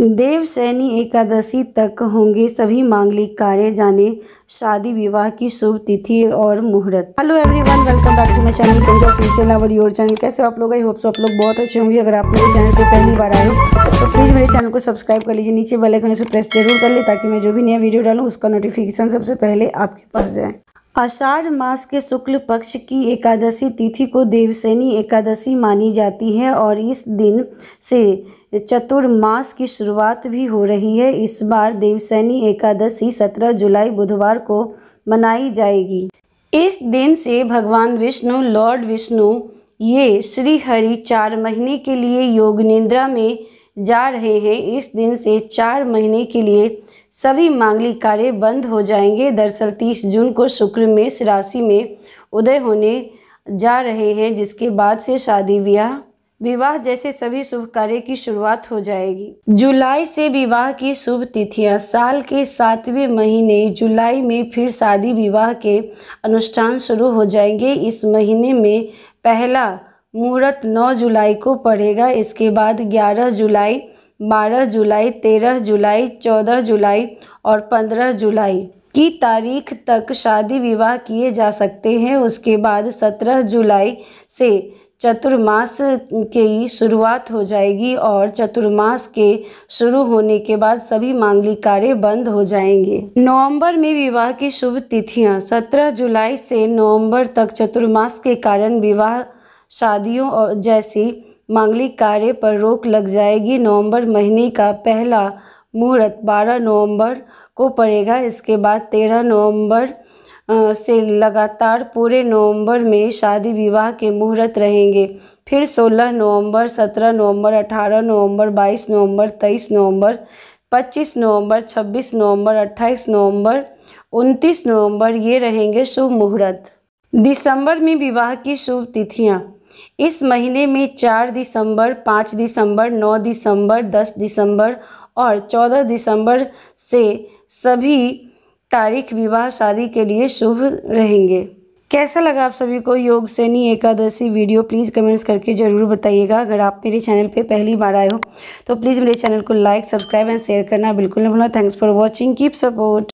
देवसैनी एकादशी तक होंगे सभी मांगलिक कार्य जाने शादी विवाह की शुभ तिथि और मुहूर्त hello everyone welcome back to my channel पंजा सीरियल योर चैनल कैसे हो आप लोग आई होप सो आप लोग बहुत अच्छे होंगे अगर आप मेरे चैनल पर पहली बार आए हो तो प्लीज़ मेरे चैनल को सब्सक्राइब कर लीजिए नीचे बेल आइकन से प्रेस जरूर कर ले ताकि मैं जो भी नया वीडियो डालूँ उसका नोटिफिकेशन सबसे पहले आपके पास जाए आषाढ़ मास के शुक्ल पक्ष की एकादशी तिथि को देवसेनी एकादशी मानी जाती है और इस दिन से चतुर्मास की शुरुआत भी हो रही है इस बार देवसैनी एकादशी 17 जुलाई बुधवार को मनाई जाएगी इस दिन से भगवान विष्णु लॉर्ड विष्णु ये श्री हरि चार महीने के लिए योग निंद्रा में जा रहे हैं इस दिन से चार महीने के लिए सभी मांगलिक कार्य बंद हो जाएंगे दरअसल तीस जून को शुक्र मेष राशि में उदय होने जा रहे हैं जिसके बाद से शादी ब्याह विवाह जैसे सभी शुभ कार्य की शुरुआत हो जाएगी जुलाई से विवाह की शुभ तिथियां साल के सातवें महीने जुलाई में फिर शादी विवाह के अनुष्ठान शुरू हो जाएंगे इस महीने में पहला मुहूर्त 9 जुलाई को पड़ेगा इसके बाद 11 जुलाई 12 जुलाई 13 जुलाई 14 जुलाई और 15 जुलाई की तारीख तक शादी विवाह किए जा सकते हैं उसके बाद 17 जुलाई से चतुर्मास की शुरुआत हो जाएगी और चतुर्मास के शुरू होने के बाद सभी मांगलिक कार्य बंद हो जाएंगे नवंबर में विवाह की शुभ तिथियां 17 जुलाई से नवंबर तक चतुर्मास के कारण विवाह शादियों और जैसी मांगलिक कार्य पर रोक लग जाएगी नवंबर महीने का पहला मुहूर्त 12 नवंबर को पड़ेगा इसके बाद 13 नवंबर से लगातार पूरे नवंबर में शादी विवाह के मुहूर्त रहेंगे फिर 16 नवंबर 17 नवंबर 18 नवंबर 22 नवंबर 23 नवंबर 25 नवंबर 26 नवंबर 28 नवंबर 29 नवंबर ये रहेंगे शुभ मुहूर्त दिसंबर में विवाह की शुभ तिथियाँ इस महीने में चार दिसंबर पाँच दिसंबर नौ दिसंबर दस दिसंबर और चौदह दिसंबर से सभी तारीख विवाह शादी के लिए शुभ रहेंगे कैसा लगा आप सभी को योग सैनी एकादशी वीडियो प्लीज़ कमेंट्स करके ज़रूर बताइएगा अगर आप मेरे चैनल पे पहली बार आए हो तो प्लीज़ मेरे चैनल को लाइक सब्सक्राइब एंड शेयर करना बिल्कुल ना भूलना thanks for watching keep support